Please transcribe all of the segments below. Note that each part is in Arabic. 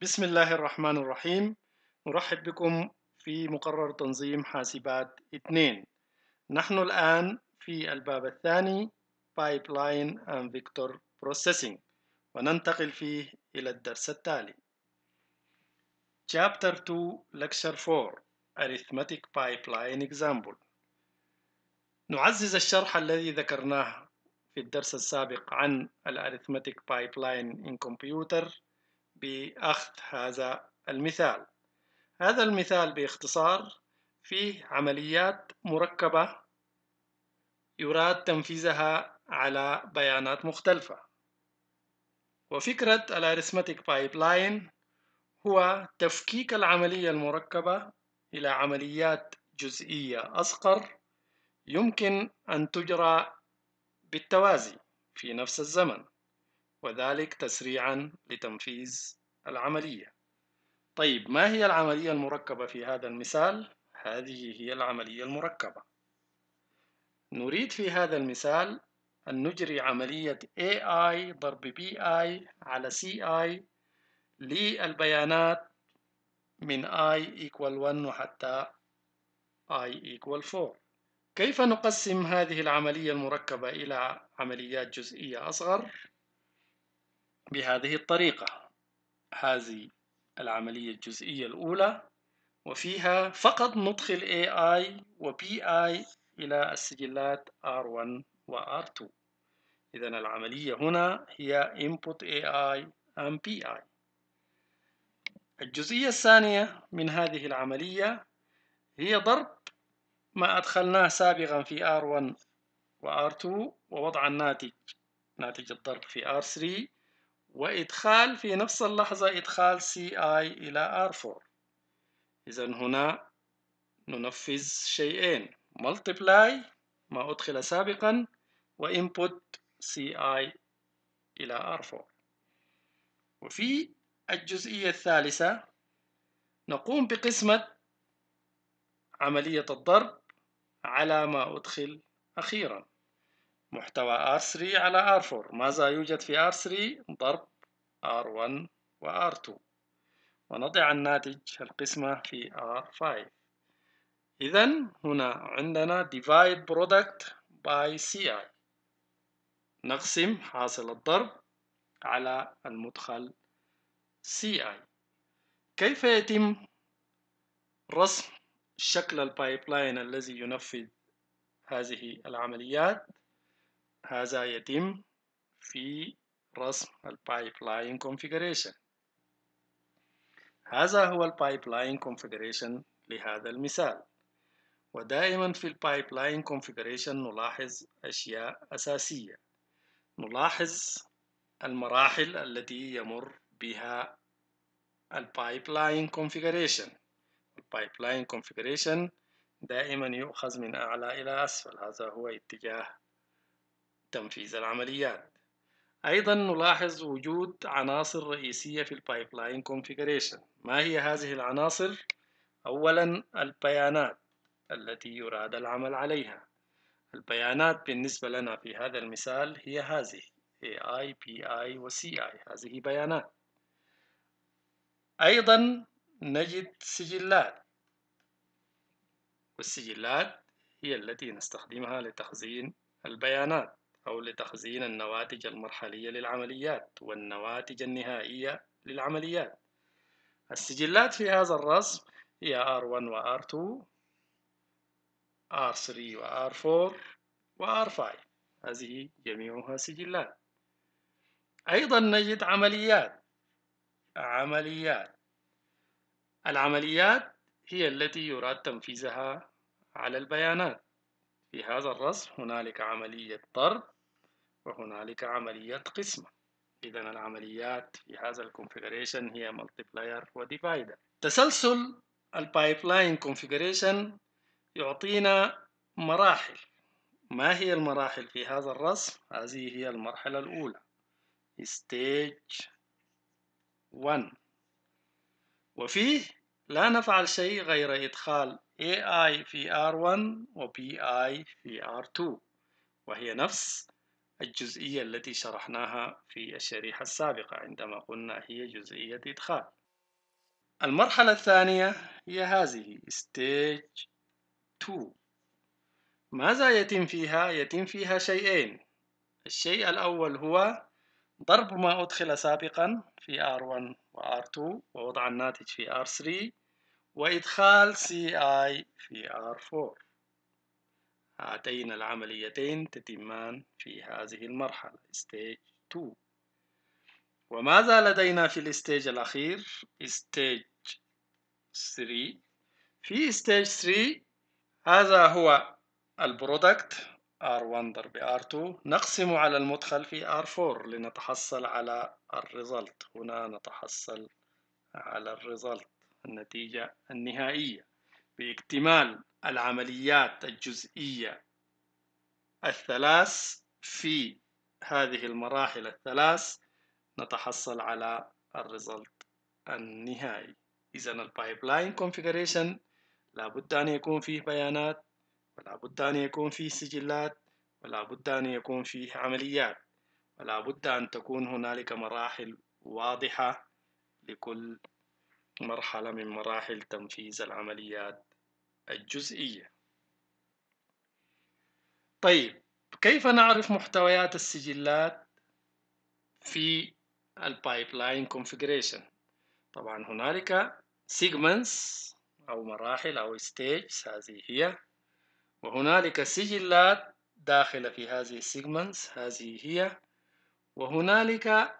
بسم الله الرحمن الرحيم نرحب بكم في مقرر تنظيم حاسبات 2 نحن الآن في الباب الثاني Pipeline and Vector Processing وننتقل فيه إلى الدرس التالي Chapter 2 Lecture 4 Arithmetic Pipeline Example نعزز الشرح الذي ذكرناه في الدرس السابق عن الأريثمتيك بايبلاين in Computer بأخذ هذا المثال هذا المثال باختصار فيه عمليات مركبة يراد تنفيذها على بيانات مختلفة وفكرة الاريثمتيك بايبلاين هو تفكيك العملية المركبة إلى عمليات جزئية أصغر يمكن أن تجرى بالتوازي في نفس الزمن وذلك تسريعا لتنفيذ العملية طيب ما هي العملية المركبة في هذا المثال؟ هذه هي العملية المركبة نريد في هذا المثال أن نجري عملية AI ضرب BI على CI للبيانات من i equal 1 وحتى i equal 4 كيف نقسم هذه العملية المركبة إلى عمليات جزئية أصغر؟ بهذه الطريقة هذه العملية الجزئية الأولى وفيها فقط ندخل AI و PI إلى السجلات R1 و R2 إذا العملية هنا هي Input AI and PI الجزئية الثانية من هذه العملية هي ضرب ما أدخلناه سابقا في R1 و R2 ووضع الناتج ناتج الضرب في R3 وإدخال في نفس اللحظة إدخال CI إلى R4 إذا هنا ننفذ شيئين multiply ما أدخل سابقا وinput CI إلى R4 وفي الجزئية الثالثة نقوم بقسمة عملية الضرب على ما أدخل أخيراً محتوى R3 على R4 ماذا يوجد في R3 ضرب R1 و R2 ونضع الناتج القسمة في R5 إذا هنا عندنا divide product by CI نقسم حاصل الضرب على المدخل CI كيف يتم رسم شكل البايبلاين الذي ينفذ هذه العمليات هذا يتم في رسم pipeline configuration هذا هو pipeline configuration لهذا المثال ودائما في pipeline configuration نلاحظ أشياء أساسية نلاحظ المراحل التي يمر بها pipeline configuration pipeline configuration دائما يؤخذ من أعلى إلى أسفل هذا هو اتجاه تنفيذ العمليات أيضا نلاحظ وجود عناصر رئيسية في Pipeline configuration ما هي هذه العناصر؟ أولا البيانات التي يراد العمل عليها البيانات بالنسبة لنا في هذا المثال هي هذه AI, PI و CI هذه بيانات أيضا نجد سجلات والسجلات هي التي نستخدمها لتخزين البيانات أو لتخزين النواتج المرحلية للعمليات والنواتج النهائية للعمليات السجلات في هذا الرسم هي R1 و R2 R3 و R4 و R5 هذه جميعها سجلات أيضا نجد عمليات عمليات العمليات هي التي يراد تنفيذها على البيانات في هذا الرسم هنالك عملية طرد وهنالك عملية قسمة إذا العمليات في هذا الكونفيجريشن هي multiplier وديفايدر تسلسل البايبلاين كونفيجريشن يعطينا مراحل ما هي المراحل في هذا الرسم؟ هذه هي المرحلة الأولى stage 1 وفيه لا نفعل شيء غير إدخال AI في R1 و BI في R2 وهي نفس الجزئية التي شرحناها في الشريحة السابقة عندما قلنا هي جزئية إدخال المرحلة الثانية هي هذه Stage 2 ماذا يتم فيها؟ يتم فيها شيئين الشيء الأول هو ضرب ما أدخل سابقا في R1 و R2 ووضع الناتج في R3 وإدخال CI في R4 هاتين العمليتين تتمان في هذه المرحلة Stage 2 وماذا لدينا في الستيج الأخير Stage 3 في Stage 3 هذا هو البرودكت R1 ضرب R2 نقسم على المدخل في R4 لنتحصل على الريزلت هنا نتحصل على الريزلت النتيجة النهائية باكتمال العمليات الجزئية الثلاث في هذه المراحل الثلاث نتحصل على الريزلت النهائي إذا البايبلاين لاين كونفيجريشن لابد أن يكون فيه بيانات ولا بد أن يكون فيه سجلات ولا بد أن يكون فيه عمليات ولا بد أن تكون هنالك مراحل واضحة لكل مرحلة من مراحل تنفيذ العمليات الجزئية طيب كيف نعرف محتويات السجلات في البايبلاين configuration طبعا هنالك segments أو مراحل أو stages هذه هي وهنالك سجلات داخلة في هذه السيجمنتس هذه هي وهنالك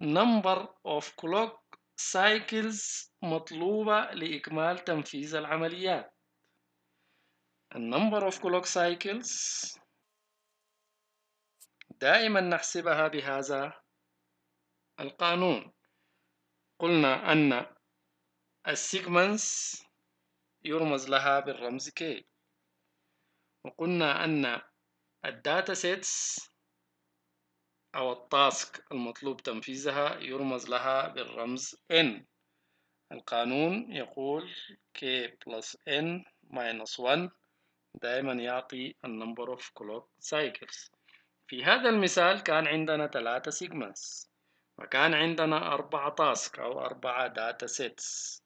number of clock cycles مطلوبة لإكمال تنفيذ العمليات number of clock cycles دائما نحسبها بهذا القانون قلنا أن السيجمنس يرمز لها بالرمز K وقلنا أن الداتا سيتس أو التاسك المطلوب تنفيذها يرمز لها بالرمز N القانون يقول K plus N minus 1 دائما يعطي النمبر of clock cycles في هذا المثال كان عندنا ثلاثة سيجماس وكان عندنا أربعة تاسك أو أربعة داتا سيتس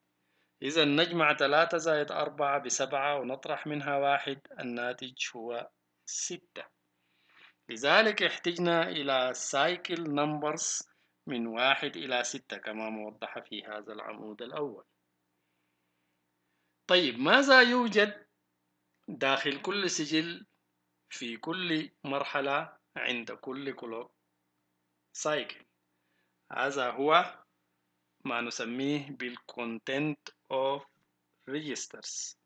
إذا نجمع ثلاثة زائد أربعة بسبعة ونطرح منها واحد الناتج هو ستة لذلك احتجنا إلى cycle numbers من واحد إلى ستة كما موضح في هذا العمود الأول طيب ماذا يوجد داخل كل سجل في كل مرحلة عند كل كلوك سايكل هذا هو ما نسميه بالكونتنت of registers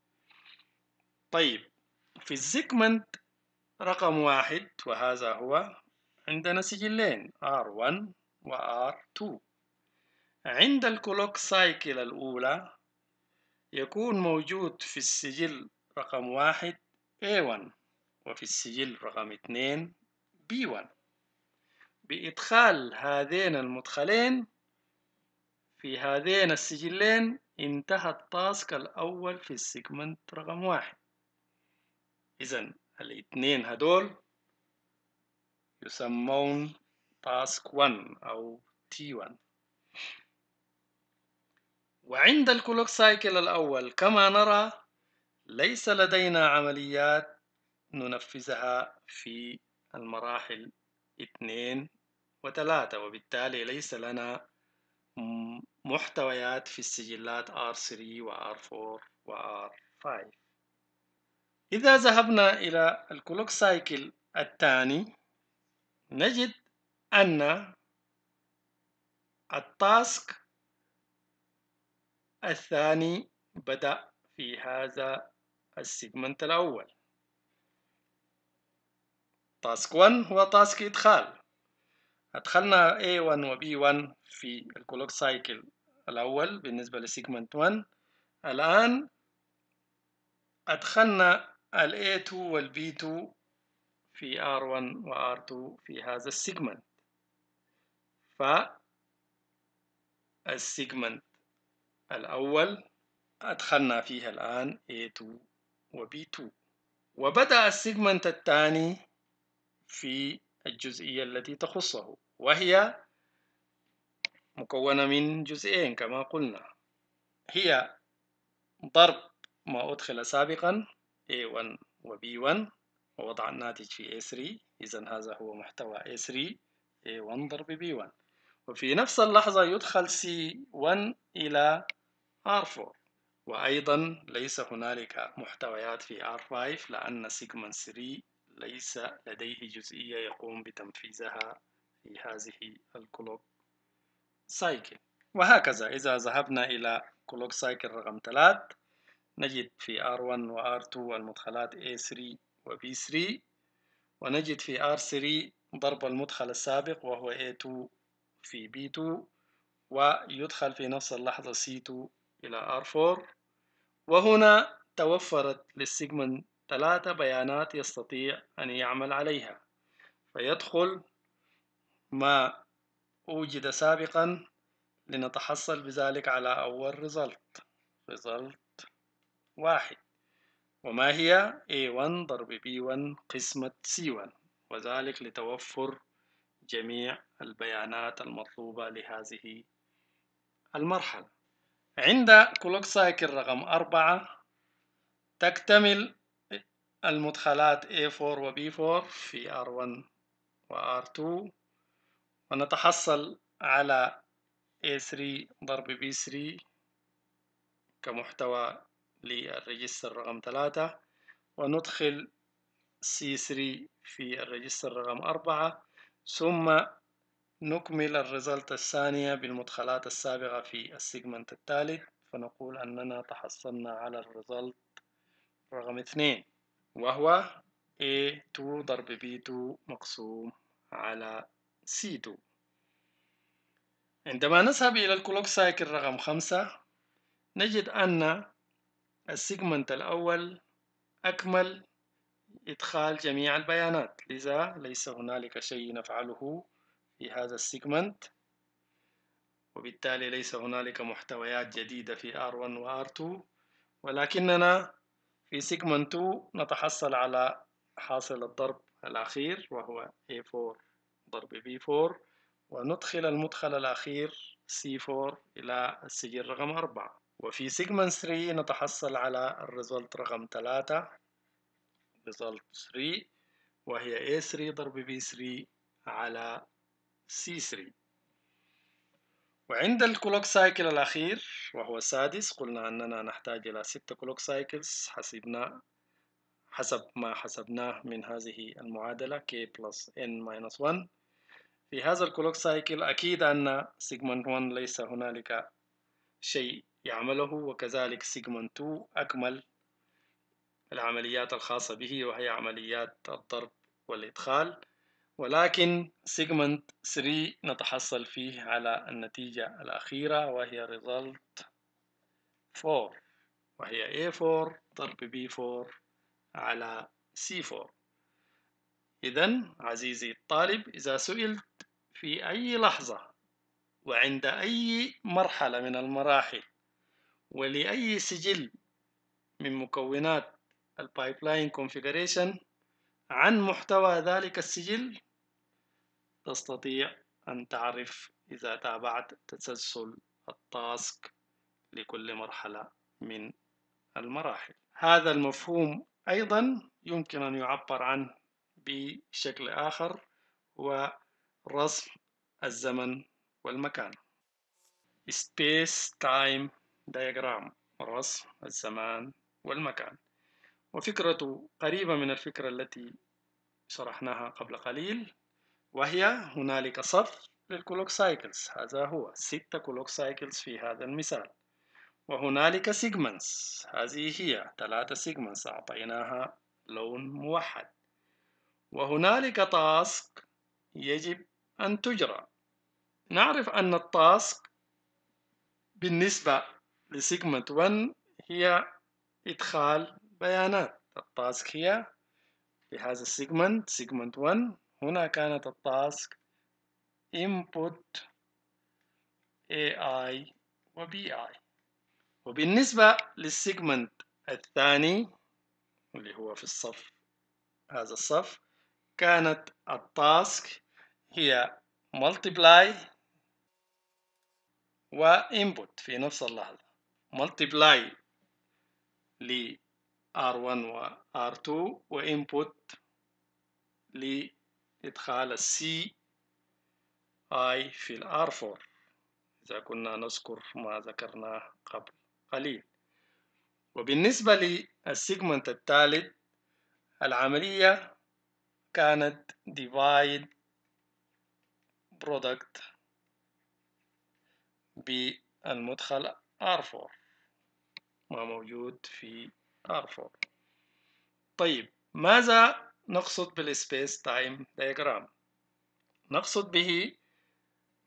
طيب في الزيجمنت رقم واحد وهذا هو عندنا سجلين R1 و R2 عند الكلوك سايكل الأولى يكون موجود في السجل رقم واحد A1 وفي السجل رقم اثنين B1 بإدخال هذين المدخلين في هذين السجلين انتهى التاسك الأول في السيجمنت رقم واحد إذن الاثنين هدول يسمون task 1 أو t 1 وعند الكلوك سايكل الأول كما نرى ليس لدينا عمليات ننفذها في المراحل 2 و3 وبالتالي ليس لنا محتويات في السجلات R3 و R4 و R5 إذا ذهبنا إلى الكلوك سايكل الثاني نجد أن التاسك الثاني بدأ في هذا السيجمنت الأول تاسك 1 هو تاسك إدخال أدخلنا A1 و B1 في الكلوك سايكل الأول بالنسبة لسيجمنت 1 الآن أدخلنا ال A2 وال B2 في R1 و R2 في هذا السيجمنت ف السيجمنت الأول أدخلنا فيها الآن A2 و B2 وبدأ السيجمنت الثاني في الجزئية التي تخصه وهي مكونة من جزئين كما قلنا هي ضرب ما أدخل سابقا A1 و B1 ووضع الناتج في A3 إذا هذا هو محتوى A3 A1 ضرب B1 وفي نفس اللحظة يدخل C1 إلى R4 وأيضا ليس هنالك محتويات في R5 لأن سيجمان 3 ليس لديه جزئية يقوم بتنفيذها في هذه الكلوك سايكل وهكذا إذا ذهبنا إلى كلوك سايكل رقم 3 نجد في R1 و R2 المدخلات A3 و B3 ونجد في R3 ضرب المدخل السابق وهو A2 في B2 ويدخل في نفس اللحظة C2 إلى R4 وهنا توفرت للسيجمنت ثلاثة بيانات يستطيع أن يعمل عليها فيدخل ما أوجد سابقا لنتحصل بذلك على أول result result واحد وما هي A1 ضرب B1 قسمة C1 وذلك لتوفر جميع البيانات المطلوبة لهذه المرحلة عند كلوك سايكل رقم أربعة تكتمل المدخلات A4 و B4 في R1 و R2 ونتحصل على A3 ضرب B3 كمحتوى للريجستر رقم ثلاثة وندخل C3 في الريجستر رقم أربعة ثم نكمل الريزلت الثانية بالمدخلات السابقة في السيجمنت الثالث فنقول أننا تحصلنا على الريزلت رقم اثنين وهو A2 ضرب B2 مقسوم على C2 عندما نذهب إلى الكلوك سايكل رقم خمسة نجد أن السيجمنت الأول أكمل إدخال جميع البيانات لذا ليس هنالك شيء نفعله في هذا السيجمنت وبالتالي ليس هنالك محتويات جديدة في R1 و R2 ولكننا في سيجمنت 2 نتحصل على حاصل الضرب الأخير وهو A4 ضرب B4 وندخل المدخل الأخير C4 إلى السجل رقم 4 وفي سيجمنت 3 نتحصل على الريزلت رقم 3 ريزلت 3 وهي A3 ضرب B3 على C3 وعند الكلوك سايكل الأخير وهو السادس قلنا أننا نحتاج إلى ستة كلوك سايكلز حسبنا حسب ما حسبناه من هذه المعادلة K plus N minus 1 في هذا الكلوك سايكل أكيد أن سيجمنت 1 ليس هنالك شيء يعمله وكذلك سيجمنت 2 أكمل العمليات الخاصة به وهي عمليات الضرب والإدخال ولكن سيجمنت 3 نتحصل فيه على النتيجة الأخيرة وهي result 4 وهي A4 ضرب B4 على C4 إذا عزيزي الطالب إذا سئلت في أي لحظة وعند أي مرحلة من المراحل ولأي سجل من مكونات Pipeline configuration عن محتوى ذلك السجل تستطيع أن تعرف إذا تابعت تسلسل التاسك لكل مرحلة من المراحل هذا المفهوم أيضا يمكن أن يعبر عنه بشكل آخر ورسم الزمن والمكان Space Time ديجرام الرسم الزمان والمكان وفكرته قريبة من الفكرة التي شرحناها قبل قليل وهي هنالك صف للكلوك سايكلز هذا هو ستة كلوك سايكلز في هذا المثال وهنالك سيجمنتس هذه هي ثلاثة سيجمنتس أعطيناها لون موحد وهنالك تاسك يجب أن تجرى نعرف أن التاسك بالنسبة لسيجمنت 1 هي إدخال بيانات التاسك هي في هذا السيجمنت سيجمنت 1 هنا كانت التاسك input AI و BI وبالنسبة للسيجمنت الثاني اللي هو في الصف هذا الصف كانت التاسك هي multiply و input في نفس اللحظة multiply ل R1 و R2 و input لإدخال C I في ال R4 إذا كنا نذكر ما ذكرناه قبل قليل وبالنسبة للسيجمنت الثالث العملية كانت divide product بالمدخل R4 ما موجود في R4 طيب ماذا نقصد بالسبيس تايم دايجرام نقصد به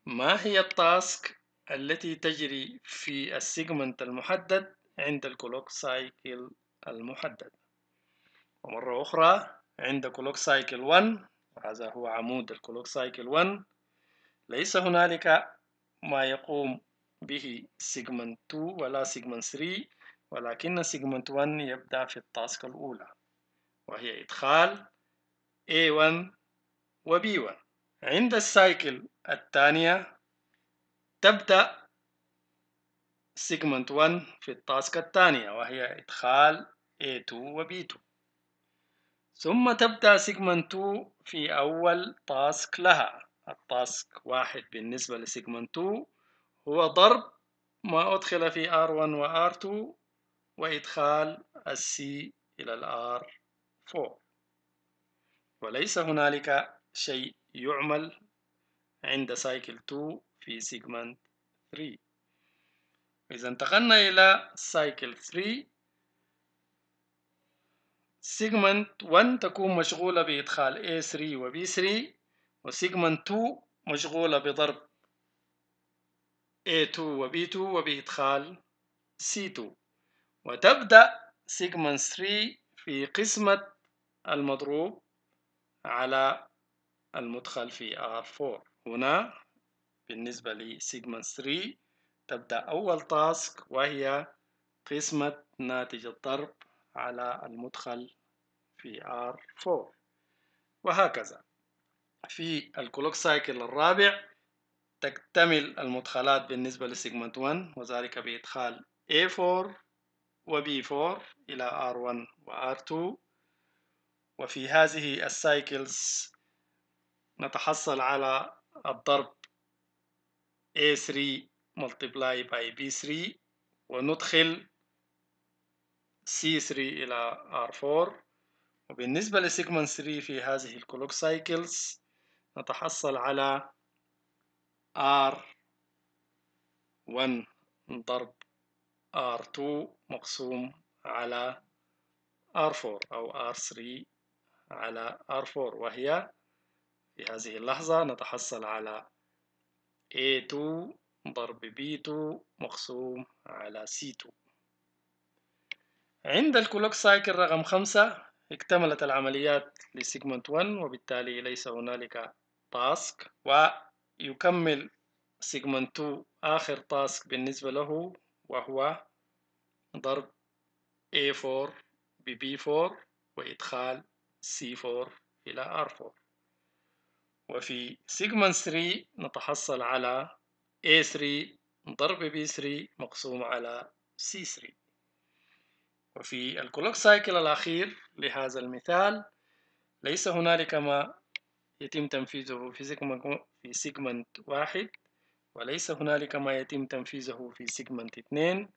ما هي التاسك التي تجري في السيجمنت المحدد عند الكلوك سايكل المحدد ومرة أخرى عند كلوك سايكل 1 هذا هو عمود الكلوك سايكل 1 ليس هنالك ما يقوم به سيجمنت 2 ولا سيجمنت 3 ولكن سيجمنت 1 يبدأ في التاسك الأولى وهي إدخال A1 و B1 عند السايكل الثانية تبدأ سيجمنت 1 في التاسك الثانية وهي إدخال A2 و B2 ثم تبدأ سيجمنت 2 في أول تاسك لها التاسك واحد بالنسبة لسيجمنت 2 هو ضرب ما أدخل في R1 و R2 وإدخال السي إلى الآر 4 وليس هنالك شيء يعمل عند سايكل 2 في سيجمنت 3 إذا انتقلنا إلى سايكل 3 سيجمنت 1 تكون مشغولة بإدخال A3 و B3 وسيجمنت 2 مشغولة بضرب A2 و B2 وبإدخال C2 وتبدأ سيجمنت 3 في قسمة المضروب على المدخل في R4 هنا بالنسبة لسيجمنت 3 تبدأ أول تاسك وهي قسمة ناتج الضرب على المدخل في R4 وهكذا في الكلوك سايكل الرابع تكتمل المدخلات بالنسبة لسيجمنت 1 وذلك بإدخال A4 و B4 إلى R1 و R2 وفي هذه السايكلز نتحصل على الضرب A3 multiply by B3 وندخل C3 إلى R4 وبالنسبة لسيجمنت 3 في هذه الكلوك سايكلز نتحصل على R1 ضرب R2 مقسوم على R4 أو R3 على R4 وهي في هذه اللحظة نتحصل على A2 ضرب B2 مقسوم على C2 عند الكلوك سايكل رقم 5 اكتملت العمليات لسيجمنت 1 وبالتالي ليس هنالك تاسك ويكمل سيجمنت 2 آخر تاسك بالنسبة له وهو ضرب A4 ب B4 وإدخال C4 إلى R4 وفي سيجمنت 3 نتحصل على A3 ضرب B3 مقسوم على C3 وفي الكلوك سايكل الأخير لهذا المثال ليس هنالك ما يتم تنفيذه في سيجمنت في سيجمنت واحد وليس هنالك ما يتم تنفيذه في سيجمنت اثنين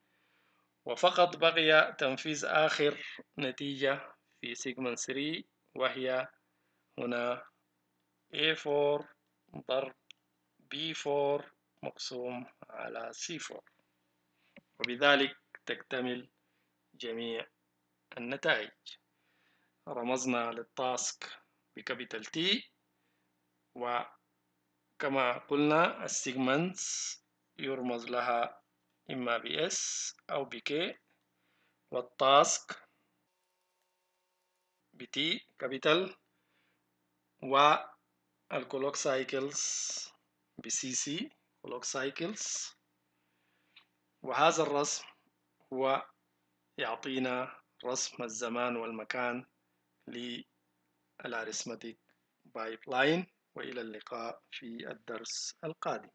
وفقط بقي تنفيذ آخر نتيجة في سيجمنت 3 وهي هنا A4 ضرب B4 مقسوم على C4 وبذلك تكتمل جميع النتائج رمزنا للتاسك بكابيتال T وكما قلنا السيجمنتس يرمز لها إما بـ S أو ب K والتاسك بـ T كابيتال والكلوك سايكلز بـ CC كلوك سايكلز وهذا الرسم هو يعطينا رسم الزمان والمكان للاريثمتيك بايب لاين وإلى اللقاء في الدرس القادم